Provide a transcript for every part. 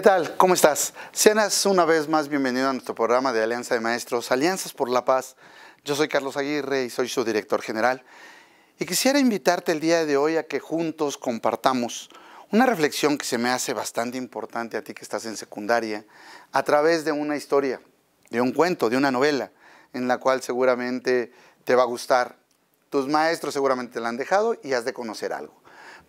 ¿Qué tal? ¿Cómo estás? Seas una vez más bienvenido a nuestro programa de Alianza de Maestros, Alianzas por la Paz. Yo soy Carlos Aguirre y soy su director general. Y quisiera invitarte el día de hoy a que juntos compartamos una reflexión que se me hace bastante importante a ti que estás en secundaria, a través de una historia, de un cuento, de una novela, en la cual seguramente te va a gustar. Tus maestros seguramente te la han dejado y has de conocer algo.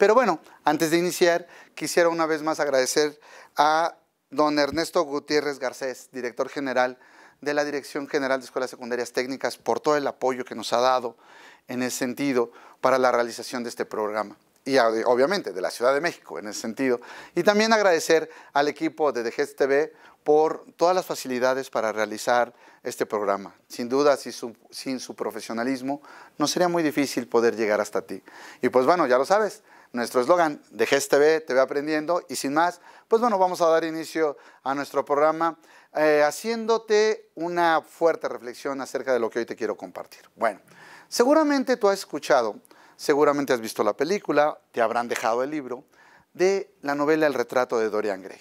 Pero bueno, antes de iniciar, quisiera una vez más agradecer a don Ernesto Gutiérrez Garcés, director general de la Dirección General de Escuelas Secundarias Técnicas, por todo el apoyo que nos ha dado en ese sentido para la realización de este programa y obviamente de la Ciudad de México en ese sentido. Y también agradecer al equipo de DGES por todas las facilidades para realizar este programa. Sin duda, sin su profesionalismo, no sería muy difícil poder llegar hasta ti. Y pues bueno, ya lo sabes, nuestro eslogan de B, te ve Aprendiendo. Y sin más, pues bueno, vamos a dar inicio a nuestro programa eh, haciéndote una fuerte reflexión acerca de lo que hoy te quiero compartir. Bueno, seguramente tú has escuchado, seguramente has visto la película, te habrán dejado el libro de la novela El retrato de Dorian Gray.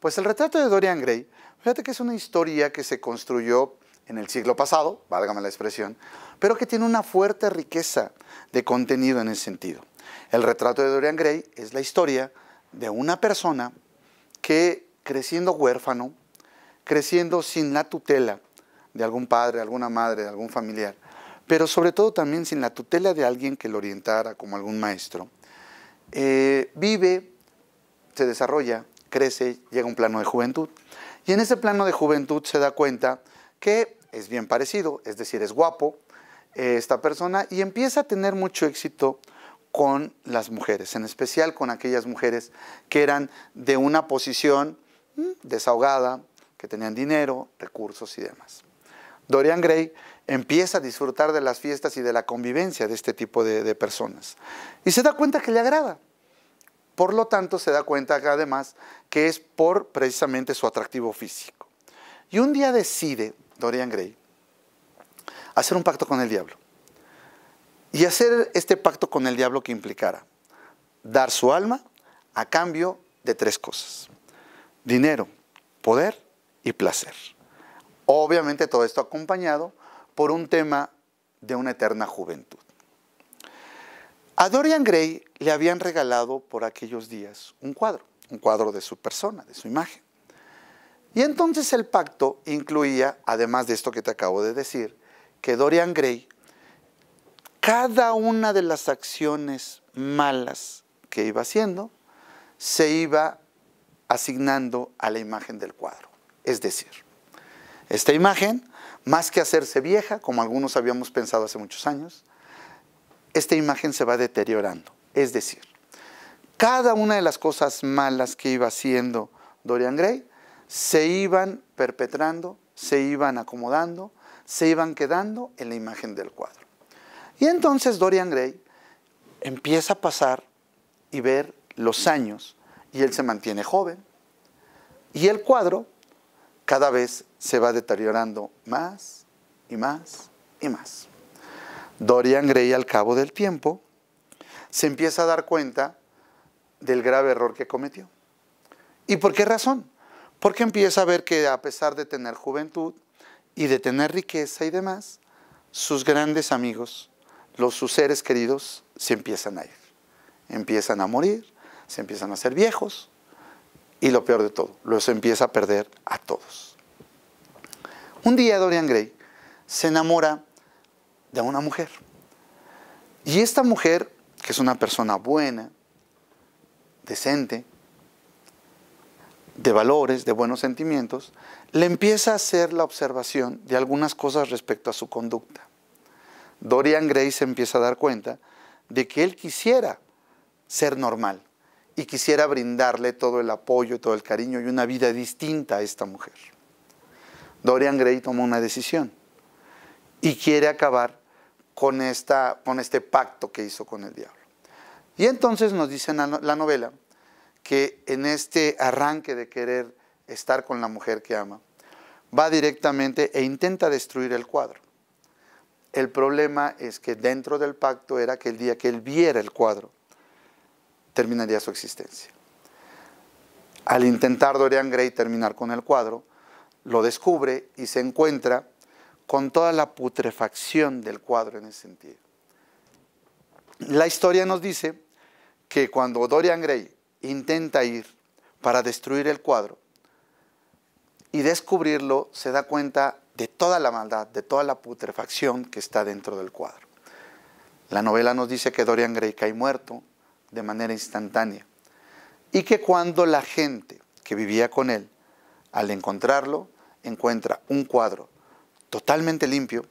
Pues el retrato de Dorian Gray, fíjate que es una historia que se construyó en el siglo pasado, válgame la expresión, pero que tiene una fuerte riqueza de contenido en ese sentido. El retrato de Dorian Gray es la historia de una persona que creciendo huérfano, creciendo sin la tutela de algún padre, alguna madre, de algún familiar, pero sobre todo también sin la tutela de alguien que lo orientara como algún maestro, eh, vive, se desarrolla, crece, llega a un plano de juventud. Y en ese plano de juventud se da cuenta que es bien parecido, es decir, es guapo eh, esta persona y empieza a tener mucho éxito con las mujeres, en especial con aquellas mujeres que eran de una posición mm, desahogada, que tenían dinero, recursos y demás. Dorian Gray empieza a disfrutar de las fiestas y de la convivencia de este tipo de, personas y se da cuenta que le agrada. Por lo tanto, se da cuenta además que es por precisamente su atractivo físico. Y un día decide Dorian Gray hacer un pacto con el diablo y hacer este pacto con el diablo que implicara dar su alma a cambio de tres cosas. Dinero, poder y placer. Obviamente todo esto acompañado por un tema de una eterna juventud. A Dorian Gray le habían regalado por aquellos días un cuadro, un cuadro de su persona, de su imagen. Y entonces el pacto incluía, además de esto que te acabo de decir, que Dorian Gray cada una de las acciones malas que iba haciendo se iba asignando a la imagen del cuadro. Es decir, esta imagen, más que hacerse vieja, como algunos habíamos pensado hace muchos años, esta imagen se va deteriorando. Es decir, cada una de las cosas malas que iba haciendo Dorian Gray se iban perpetrando, se iban acomodando, se iban quedando en la imagen del cuadro. Y entonces Dorian Gray empieza a pasar y ver los años y él se mantiene joven. Y el cuadro cada vez se va deteriorando más y más y más. Dorian Gray al cabo del tiempo se empieza a dar cuenta del grave error que cometió. ¿Y por qué razón? Porque empieza a ver que a pesar de tener juventud y de tener riqueza y demás, sus grandes amigos los sus seres queridos se empiezan a ir, empiezan a morir, se empiezan a ser viejos y lo peor de todo, los empieza a perder a todos. Un día Dorian Gray se enamora de una mujer y esta mujer, que es una persona buena, decente, de valores, de buenos sentimientos, le empieza a hacer la observación de algunas cosas respecto a su conducta. Dorian Gray se empieza a dar cuenta de que él quisiera ser normal y quisiera brindarle todo el apoyo, todo el cariño y una vida distinta a esta mujer. Dorian Gray toma una decisión y quiere acabar con, esta, con este pacto que hizo con el diablo. Y entonces nos dice la novela que en este arranque de querer estar con la mujer que ama, va directamente e intenta destruir el cuadro. El problema es que dentro del pacto era que el día que él viera el cuadro, terminaría su existencia. Al intentar Dorian Gray terminar con el cuadro, lo descubre y se encuentra con toda la putrefacción del cuadro en ese sentido. La historia nos dice que cuando Dorian Gray intenta ir para destruir el cuadro y descubrirlo, se da cuenta de toda la maldad, de toda la putrefacción que está dentro del cuadro. La novela nos dice que Dorian Gray cae muerto de manera instantánea y que cuando la gente que vivía con él, al encontrarlo, encuentra un cuadro totalmente limpio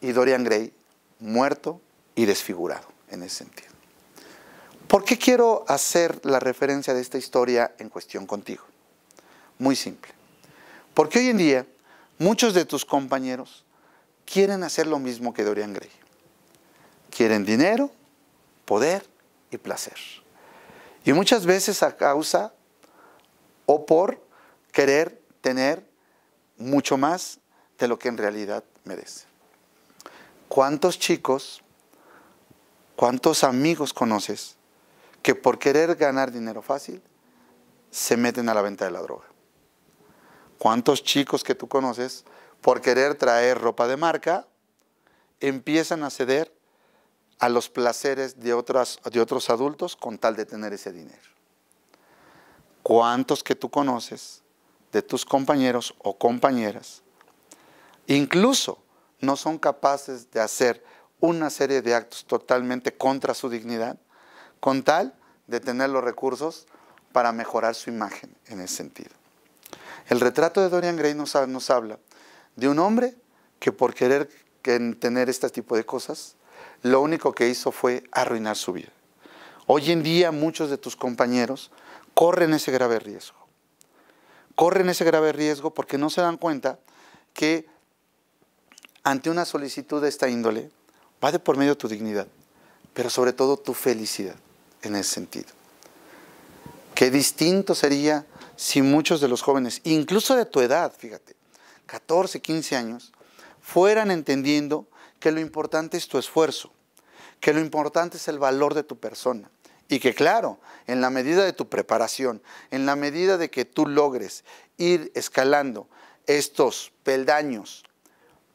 y Dorian Gray muerto y desfigurado en ese sentido. ¿Por qué quiero hacer la referencia de esta historia en cuestión contigo? Muy simple. Porque hoy en día Muchos de tus compañeros quieren hacer lo mismo que Dorian Gray. Quieren dinero, poder y placer. Y muchas veces a causa o por querer tener mucho más de lo que en realidad merece. ¿Cuántos chicos, cuántos amigos conoces que por querer ganar dinero fácil se meten a la venta de la droga? ¿Cuántos chicos que tú conoces, por querer traer ropa de marca, empiezan a ceder a los placeres de, otras, de otros adultos con tal de tener ese dinero? ¿Cuántos que tú conoces de tus compañeros o compañeras, incluso no son capaces de hacer una serie de actos totalmente contra su dignidad, con tal de tener los recursos para mejorar su imagen en ese sentido. El retrato de Dorian Gray nos, habla de un hombre que por querer tener este tipo de cosas, lo único que hizo fue arruinar su vida. Hoy en día muchos de tus compañeros corren ese grave riesgo. Corren ese grave riesgo porque no se dan cuenta que ante una solicitud de esta índole va de por medio tu dignidad, pero sobre todo tu felicidad en ese sentido. Qué distinto sería si muchos de los jóvenes, incluso de tu edad, fíjate, 14, 15 años, fueran entendiendo que lo importante es tu esfuerzo, que lo importante es el valor de tu persona. Y que claro, en la medida de tu preparación, en la medida de que tú logres ir escalando estos peldaños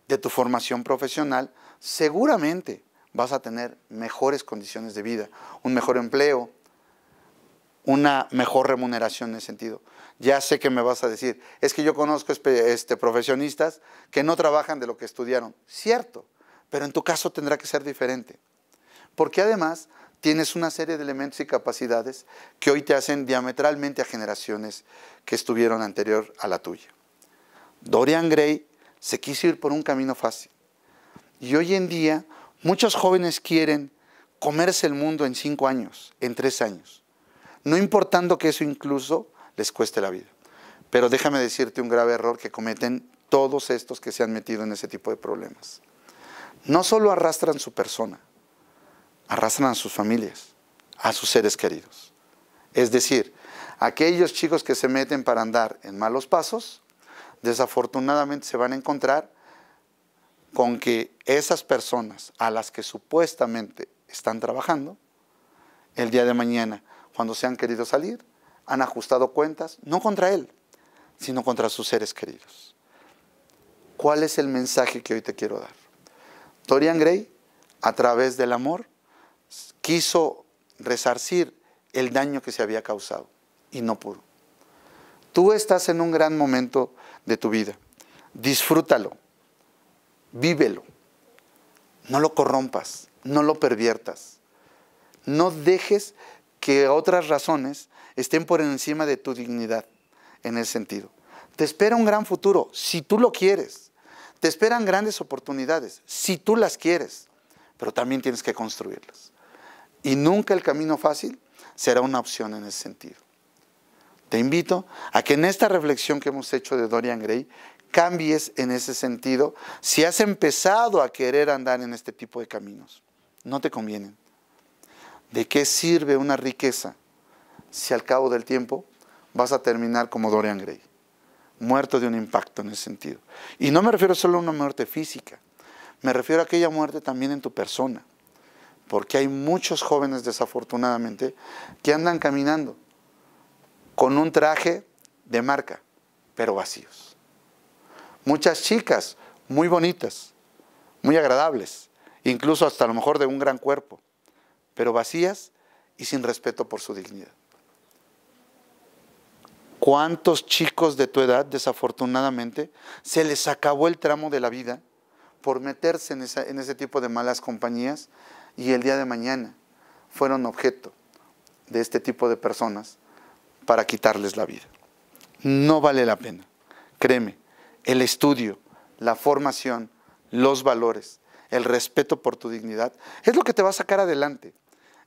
de tu formación profesional, seguramente vas a tener mejores condiciones de vida, un mejor empleo, una mejor remuneración en ese sentido. Ya sé que me vas a decir, es que yo conozco este, profesionistas que no trabajan de lo que estudiaron. Cierto, pero en tu caso tendrá que ser diferente. Porque además tienes una serie de elementos y capacidades que hoy te hacen diametralmente a generaciones que estuvieron anterior a la tuya. Dorian Gray se quiso ir por un camino fácil. Y hoy en día muchos jóvenes quieren comerse el mundo en cinco años, en tres años no importando que eso incluso les cueste la vida. Pero déjame decirte un grave error que cometen todos estos que se han metido en ese tipo de problemas. No solo arrastran su persona, arrastran a sus familias, a sus seres queridos. Es decir, aquellos chicos que se meten para andar en malos pasos, desafortunadamente se van a encontrar con que esas personas a las que supuestamente están trabajando, el día de mañana cuando se han querido salir, han ajustado cuentas, no contra él, sino contra sus seres queridos. ¿Cuál es el mensaje que hoy te quiero dar? Dorian Gray, a través del amor, quiso resarcir el daño que se había causado y no pudo. Tú estás en un gran momento de tu vida. Disfrútalo, vívelo. No lo corrompas, no lo perviertas. No dejes que otras razones estén por encima de tu dignidad en ese sentido. Te espera un gran futuro si tú lo quieres. Te esperan grandes oportunidades si tú las quieres, pero también tienes que construirlas. Y nunca el camino fácil será una opción en ese sentido. Te invito a que en esta reflexión que hemos hecho de Dorian Gray cambies en ese sentido si has empezado a querer andar en este tipo de caminos. No te convienen. ¿De qué sirve una riqueza si al cabo del tiempo vas a terminar como Dorian Gray? Muerto de un impacto en ese sentido. Y no me refiero solo a una muerte física, me refiero a aquella muerte también en tu persona. Porque hay muchos jóvenes, desafortunadamente, que andan caminando con un traje de marca, pero vacíos. Muchas chicas muy bonitas, muy agradables, incluso hasta a lo mejor de un gran cuerpo, pero vacías y sin respeto por su dignidad. ¿Cuántos chicos de tu edad, desafortunadamente, se les acabó el tramo de la vida por meterse en, ese tipo de malas compañías y el día de mañana fueron objeto de este tipo de personas para quitarles la vida? No vale la pena. Créeme, el estudio, la formación, los valores, el respeto por tu dignidad, es lo que te va a sacar adelante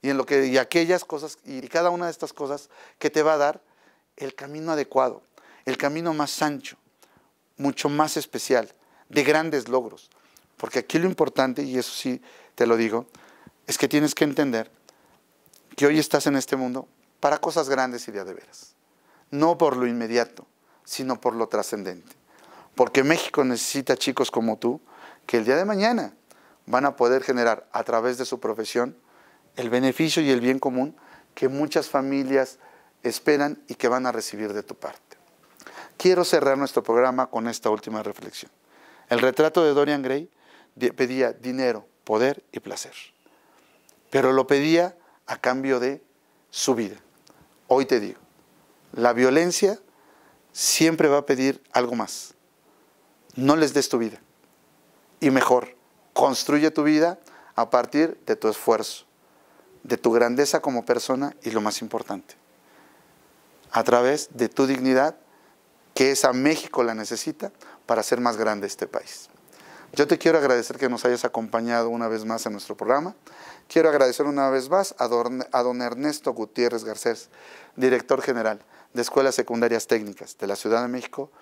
y en lo que y aquellas cosas y cada una de estas cosas que te va a dar el camino adecuado, el camino más ancho, mucho más especial, de grandes logros. Porque aquí lo importante, y eso sí te lo digo, es que tienes que entender que hoy estás en este mundo para cosas grandes y de veras. No por lo inmediato, sino por lo trascendente. Porque México necesita chicos como tú que el día de mañana van a poder generar a través de su profesión el beneficio y el bien común que muchas familias esperan y que van a recibir de tu parte. Quiero cerrar nuestro programa con esta última reflexión. El retrato de Dorian Gray pedía dinero, poder y placer, pero lo pedía a cambio de su vida. Hoy te digo, la violencia siempre va a pedir algo más. No les des tu vida. Y mejor, construye tu vida a partir de tu esfuerzo, de tu grandeza como persona y lo más importante, a través de tu dignidad, que a México la necesita para ser más grande este país. Yo te quiero agradecer que nos hayas acompañado una vez más en nuestro programa. Quiero agradecer una vez más a don, Ernesto Gutiérrez Garcés, director general de Escuelas Secundarias Técnicas de la Ciudad de México,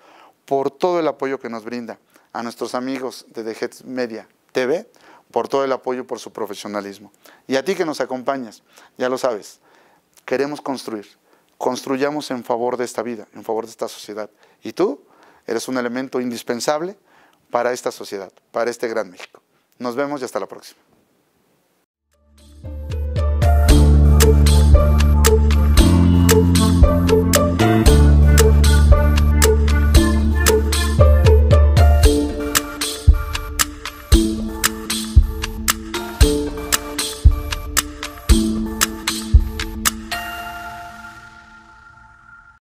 por todo el apoyo que nos brinda a nuestros amigos de The Media TV por todo el apoyo, por su profesionalismo. Y a ti que nos acompañas, ya lo sabes, queremos construir. Construyamos en favor de esta vida, en favor de esta sociedad. Y tú eres un elemento indispensable para esta sociedad, para este gran México. Nos vemos y hasta la próxima.